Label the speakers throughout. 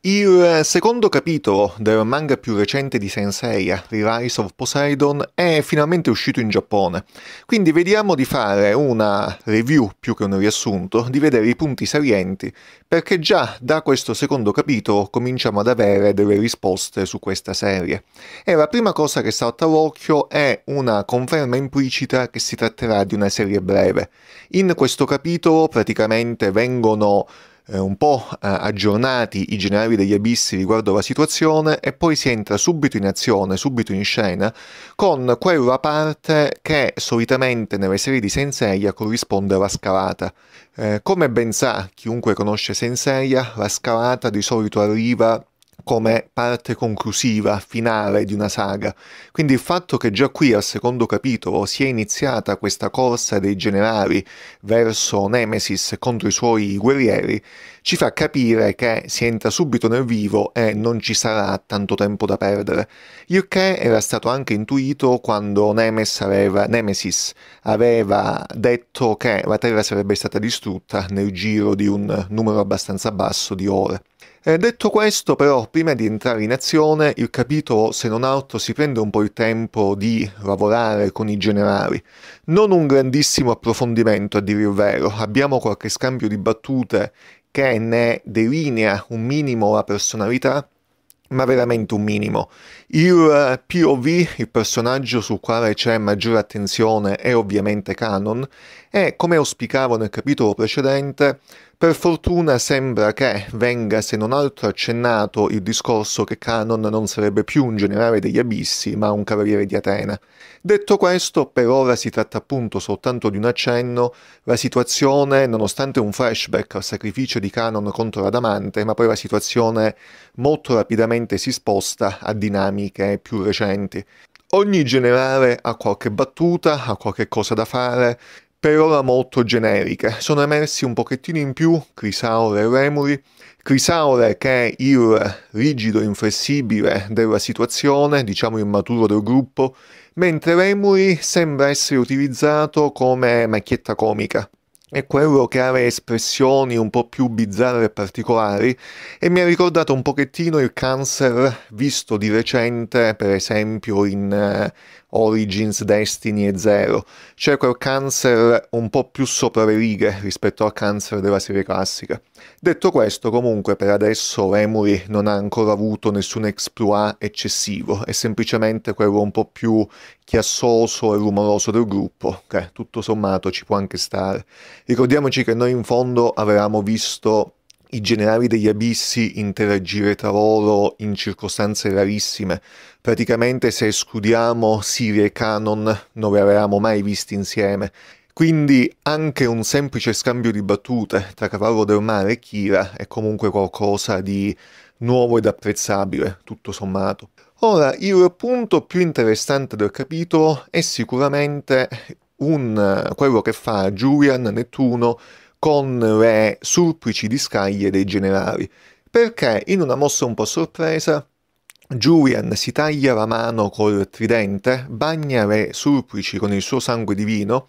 Speaker 1: Il secondo capitolo del manga più recente di Sensei, The Rise of Poseidon, è finalmente uscito in Giappone, quindi vediamo di fare una review più che un riassunto, di vedere i punti salienti, perché già da questo secondo capitolo cominciamo ad avere delle risposte su questa serie. E la prima cosa che salta all'occhio è una conferma implicita che si tratterà di una serie breve. In questo capitolo praticamente vengono eh, un po' eh, aggiornati i generali degli abissi riguardo la situazione e poi si entra subito in azione, subito in scena, con quella parte che solitamente nelle serie di Senseiya corrisponde alla scalata. Eh, come ben sa chiunque conosce Senseiya, la scalata di solito arriva come parte conclusiva, finale di una saga. Quindi il fatto che già qui al secondo capitolo sia iniziata questa corsa dei generali verso Nemesis contro i suoi guerrieri ci fa capire che si entra subito nel vivo e non ci sarà tanto tempo da perdere. Il che era stato anche intuito quando Nemes aveva, Nemesis aveva detto che la Terra sarebbe stata distrutta nel giro di un numero abbastanza basso di ore. Eh, detto questo, però, prima di entrare in azione, il capitolo, se non altro, si prende un po' il tempo di lavorare con i generali. Non un grandissimo approfondimento, a dire il vero. Abbiamo qualche scambio di battute che ne delinea un minimo la personalità, ma veramente un minimo. Il eh, POV, il personaggio sul quale c'è maggiore attenzione, è ovviamente Canon e, come auspicavo nel capitolo precedente, per fortuna sembra che venga se non altro accennato il discorso che Canon non sarebbe più un generale degli abissi, ma un cavaliere di Atena. Detto questo, per ora si tratta appunto soltanto di un accenno, la situazione, nonostante un flashback al sacrificio di Canon contro Adamante, ma poi la situazione molto rapidamente si sposta a dinamica amiche più recenti. Ogni generale ha qualche battuta, ha qualche cosa da fare, per ora molto generiche. Sono emersi un pochettino in più Crisaure e Remuri. Crisaure che è il rigido inflessibile della situazione, diciamo immaturo del gruppo, mentre Remuri sembra essere utilizzato come macchietta comica è quello che ha le espressioni un po' più bizzarre e particolari e mi ha ricordato un pochettino il cancer visto di recente, per esempio in eh, Origins, Destiny e Zero. C'è quel cancer un po' più sopra le righe rispetto al cancer della serie classica. Detto questo, comunque per adesso Emory non ha ancora avuto nessun exploit eccessivo, è semplicemente quello un po' più chiassoso e rumoroso del gruppo, che tutto sommato ci può anche stare. Ricordiamoci che noi in fondo avevamo visto i generali degli abissi interagire tra loro in circostanze rarissime. Praticamente se escludiamo Siri e Canon non li avevamo mai visti insieme. Quindi anche un semplice scambio di battute tra Cavallo del Mare e Kira è comunque qualcosa di nuovo ed apprezzabile, tutto sommato. Ora, il punto più interessante del capitolo è sicuramente un, quello che fa Julian Nettuno con le surplici scaglie dei generali, perché in una mossa un po' sorpresa Julian si taglia la mano col tridente, bagna le surplici con il suo sangue divino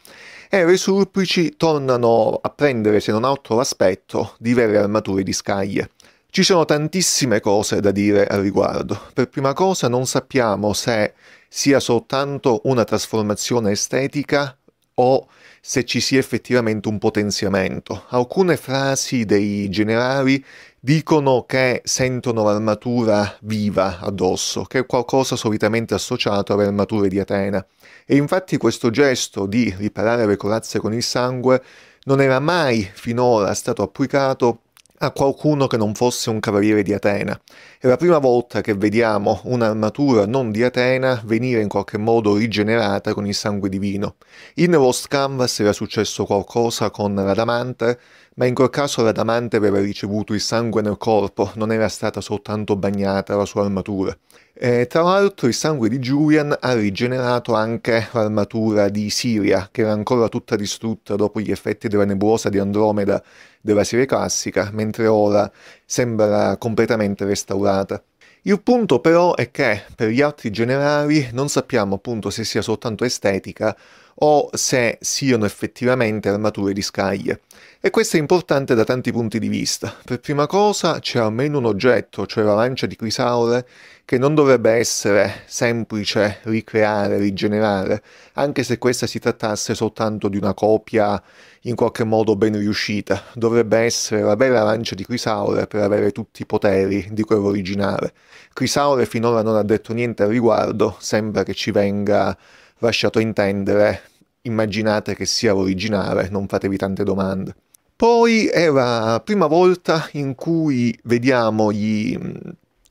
Speaker 1: e le surplici tornano a prendere se non altro l'aspetto di vere armature di scaglie. Ci sono tantissime cose da dire al riguardo. Per prima cosa non sappiamo se sia soltanto una trasformazione estetica o se ci sia effettivamente un potenziamento. Alcune frasi dei generali dicono che sentono l'armatura viva addosso, che è qualcosa solitamente associato alle armature di Atena. E infatti questo gesto di riparare le corazze con il sangue non era mai finora stato applicato a qualcuno che non fosse un cavaliere di Atena. È la prima volta che vediamo un'armatura non di Atena venire in qualche modo rigenerata con il sangue divino. In Lost Canvas era successo qualcosa con l'Adamante, ma in quel caso la Damante aveva ricevuto il sangue nel corpo, non era stata soltanto bagnata la sua armatura. E, tra l'altro il sangue di Julian ha rigenerato anche l'armatura di Siria, che era ancora tutta distrutta dopo gli effetti della nebulosa di Andromeda della serie classica, mentre ora sembra completamente restaurata. Il punto però è che per gli altri generali non sappiamo appunto se sia soltanto estetica o se siano effettivamente armature di scaglie. E questo è importante da tanti punti di vista. Per prima cosa c'è almeno un oggetto, cioè la lancia di Crisaure, che non dovrebbe essere semplice ricreare, rigenerare, anche se questa si trattasse soltanto di una copia in qualche modo ben riuscita. Dovrebbe essere la vera lancia di Crisaure per avere tutti i poteri di quello originale. Crisaure finora non ha detto niente al riguardo, sembra che ci venga lasciato intendere immaginate che sia originale, non fatevi tante domande. Poi è la prima volta in cui vediamo gli, mm,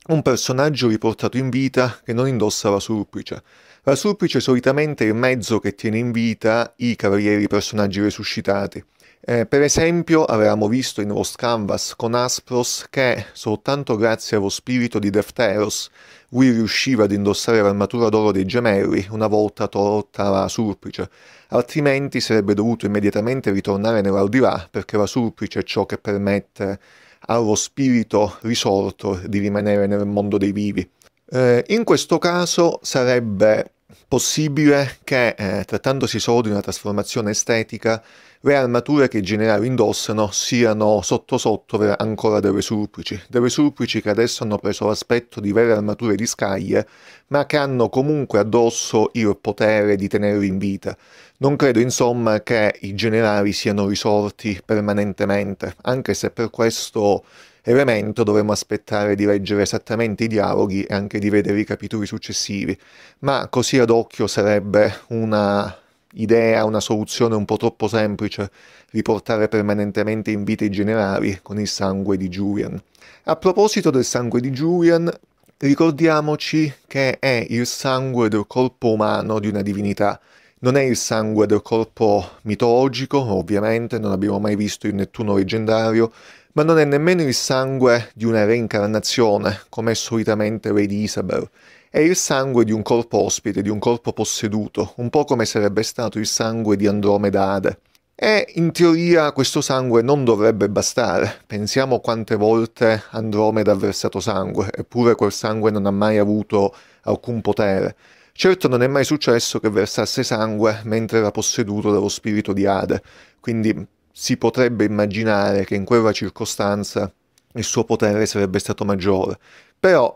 Speaker 1: un personaggio riportato in vita che non indossa la surplice. La surplice solitamente il mezzo che tiene in vita i cavalieri personaggi resuscitati. Eh, per esempio avevamo visto in Lost Canvas con Aspros che soltanto grazie allo spirito di Defteros lui riusciva ad indossare l'armatura d'oro dei gemelli una volta tolta la surplice, altrimenti sarebbe dovuto immediatamente ritornare nell'aldilà perché la surplice è ciò che permette allo spirito risorto di rimanere nel mondo dei vivi. Eh, in questo caso sarebbe possibile che, eh, trattandosi solo di una trasformazione estetica, le armature che i generali indossano siano sotto sotto ancora delle surplici, delle surplici che adesso hanno preso l'aspetto di vere armature di scaglie, ma che hanno comunque addosso il potere di tenerli in vita. Non credo insomma che i generali siano risorti permanentemente, anche se per questo elemento dovremmo aspettare di leggere esattamente i dialoghi e anche di vedere i capitoli successivi, ma così ad occhio sarebbe una idea, una soluzione un po' troppo semplice, riportare permanentemente in vita i generali con il sangue di Julian. A proposito del sangue di Julian, ricordiamoci che è il sangue del corpo umano di una divinità. Non è il sangue del corpo mitologico, ovviamente, non abbiamo mai visto il Nettuno leggendario, ma non è nemmeno il sangue di una reincarnazione, come è solitamente Lady Isabel, è il sangue di un corpo ospite, di un corpo posseduto, un po' come sarebbe stato il sangue di Andromeda Ade. E in teoria questo sangue non dovrebbe bastare. Pensiamo quante volte Andromeda ha versato sangue, eppure quel sangue non ha mai avuto alcun potere. Certo non è mai successo che versasse sangue mentre era posseduto dallo spirito di Ade, quindi si potrebbe immaginare che in quella circostanza il suo potere sarebbe stato maggiore. Però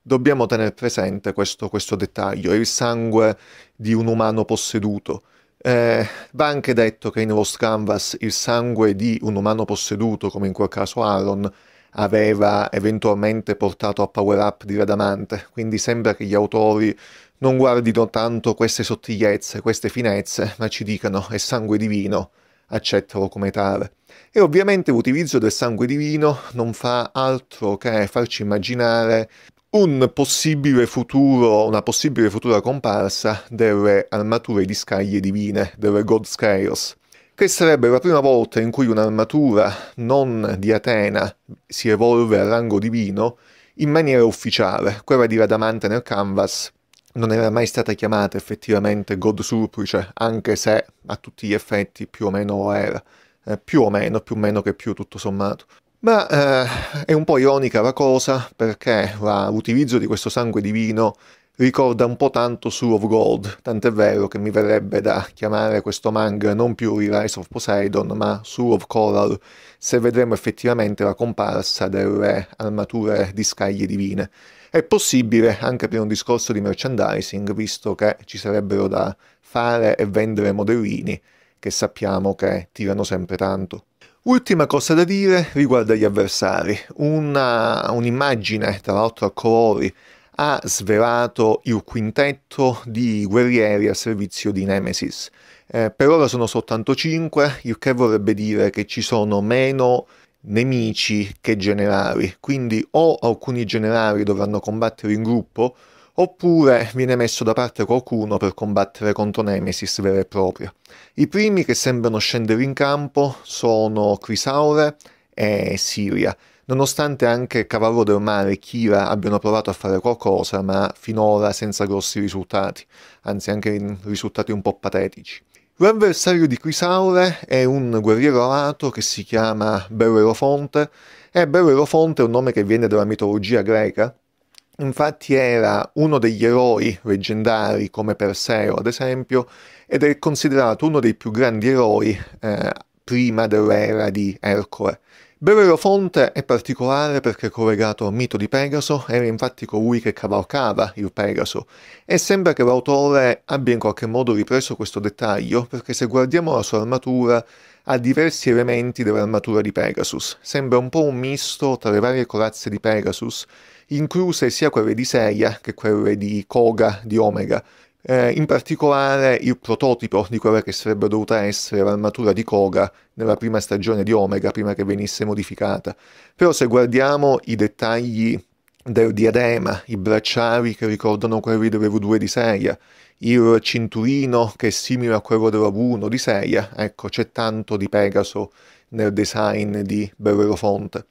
Speaker 1: dobbiamo tenere presente questo, questo dettaglio, il sangue di un umano posseduto. Eh, va anche detto che in Lost Canvas il sangue di un umano posseduto, come in quel caso Aaron, aveva eventualmente portato a power up di Radamante, quindi sembra che gli autori non guardino tanto queste sottigliezze, queste finezze, ma ci dicano è sangue divino, accettalo come tale. E ovviamente l'utilizzo del sangue divino non fa altro che farci immaginare un possibile futuro, una possibile futura comparsa delle armature di scaglie divine, delle God Scales, che sarebbe la prima volta in cui un'armatura non di Atena si evolve al rango divino in maniera ufficiale. Quella di Radamante nel canvas non era mai stata chiamata effettivamente God Surprice, cioè, anche se a tutti gli effetti più o meno era. Eh, più o meno, più o meno che più tutto sommato. Ma eh, è un po' ironica la cosa perché la, l'utilizzo di questo sangue divino ricorda un po' tanto su Of Gold, tant'è vero che mi verrebbe da chiamare questo manga non più Rise of Poseidon, ma Sue of Coral, se vedremo effettivamente la comparsa delle armature di scaglie divine. È possibile anche per un discorso di merchandising, visto che ci sarebbero da fare e vendere modellini che sappiamo che tirano sempre tanto. Ultima cosa da dire riguarda gli avversari. un'immagine, tra l'altro a colori, ha svelato il quintetto di guerrieri a servizio di Nemesis. Eh, per ora sono soltanto 5, il che vorrebbe dire che ci sono meno nemici che generali, quindi o alcuni generali dovranno combattere in gruppo, oppure viene messo da parte qualcuno per combattere contro Nemesis vera e propria. I primi che sembrano scendere in campo sono Crisaure e Siria, nonostante anche Cavallo del Mare e Kira abbiano provato a fare qualcosa, ma finora senza grossi risultati, anzi anche risultati un po' patetici. L'avversario di Crisaure è un guerriero alato che si chiama Bellerofonte e Bellerofonte è un nome che viene dalla mitologia greca. Infatti era uno degli eroi leggendari come Perseo, ad esempio, ed è considerato uno dei più grandi eroi eh, prima dell'era di Ercole. Beverofonte è particolare perché è collegato al mito di Pegaso, era infatti colui che cavalcava il Pegaso, e sembra che l'autore abbia in qualche modo ripreso questo dettaglio perché se guardiamo la sua armatura ha diversi elementi dell'armatura di Pegasus, sembra un po' un misto tra le varie corazze di Pegasus, incluse sia quelle di Seia che quelle di Koga, di Omega, eh, in particolare il prototipo di quella che sarebbe dovuta essere l'armatura di Koga nella prima stagione di Omega, prima che venisse modificata. Però se guardiamo i dettagli del diadema, i bracciali che ricordano quelli delle V2 di Seiya, il cinturino che è simile a quello della V1 di Seiya, ecco c'è tanto di Pegaso nel design di Bellerofonte.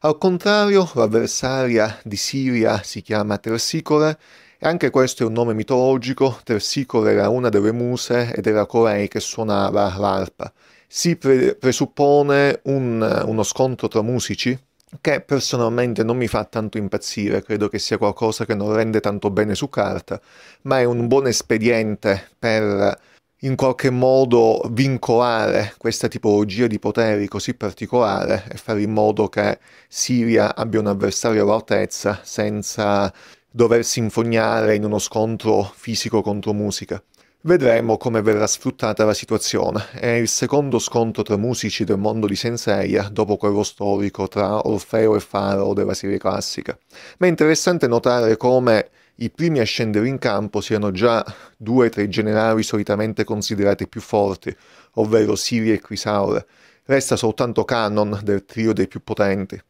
Speaker 1: Al contrario, l'avversaria di Siria si chiama Tersicore e anche questo è un nome mitologico, Tersicole era una delle muse ed era colei che suonava l'arpa. Si pre- presuppone un, uno scontro tra musici che personalmente non mi fa tanto impazzire, credo che sia qualcosa che non rende tanto bene su carta, ma è un buon espediente per in qualche modo vincolare questa tipologia di poteri così particolare e fare in modo che Siria abbia un avversario all'altezza senza doversi infognare in uno scontro fisico contro musica. Vedremo come verrà sfruttata la situazione. È il secondo scontro tra musici del mondo di Senseiya dopo quello storico tra Orfeo e Faro della serie classica. Ma è interessante notare come i primi a scendere in campo siano già due tra i generali solitamente considerati più forti, ovvero Siri e Crisaure. Resta soltanto Canon del trio dei più potenti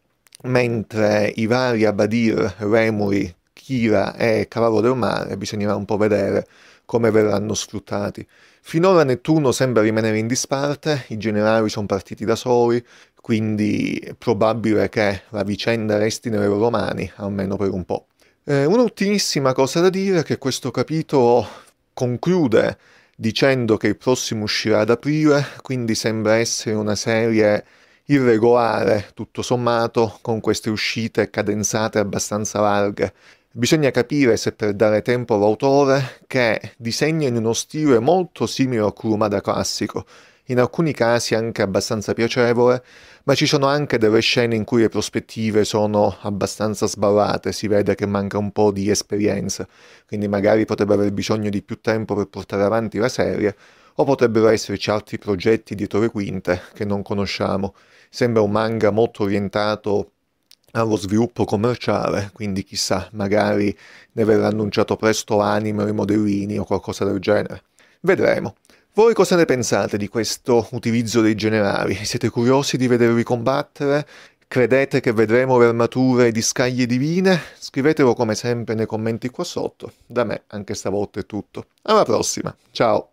Speaker 1: mentre i vari Abadir, Remuri, Kira è cavallo del mare, bisognerà un po' vedere come verranno sfruttati. Finora Nettuno sembra rimanere in disparte, i generali sono partiti da soli, quindi è probabile che la vicenda resti nelle loro mani, almeno per un po'. Eh, un'ultimissima cosa da dire è che questo capitolo conclude dicendo che il prossimo uscirà ad aprile, quindi sembra essere una serie irregolare, tutto sommato, con queste uscite cadenzate abbastanza larghe. Bisogna capire se per dare tempo all'autore che disegna in uno stile molto simile a Kurumada classico, in alcuni casi anche abbastanza piacevole, ma ci sono anche delle scene in cui le prospettive sono abbastanza sballate, si vede che manca un po' di esperienza, quindi magari potrebbe aver bisogno di più tempo per portare avanti la serie, o potrebbero esserci altri progetti dietro le quinte che non conosciamo. Sembra un manga molto orientato allo sviluppo commerciale, quindi chissà, magari ne verrà annunciato presto anime o i modellini o qualcosa del genere. Vedremo. Voi cosa ne pensate di questo utilizzo dei generali? Siete curiosi di vedervi combattere? Credete che vedremo le armature di scaglie divine? Scrivetelo come sempre nei commenti qua sotto. Da me anche stavolta è tutto. Alla prossima, ciao!